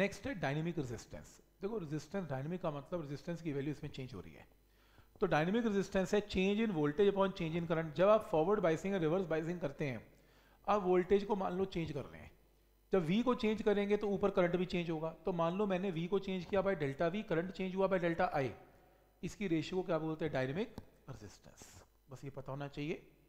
next है dynamic resistance देखो resistance dynamic का मतलब रेजिस्टेंस की वैल्यू इसमें चेंज हो रही है तो डायनेमिक रेजिस्टेंस है change in voltage upon change in current जब आप फॉरवर्ड बाइसिंग या रिवर्स बाइसिंग करते हैं आप वोल्टेज को मान लो चेंज कर रहे हैं जब वी को चेंज करेंगे तो ऊपर करंट भी चेंज होगा तो मान लो मैंने वी को चेंज किया by delta V current change हुआ बाय डेल्टा आई इसकी रेशियो को क्या बोलते हैं डायनेमिक रेजिस्टेंस बस ये पता होना चाहिए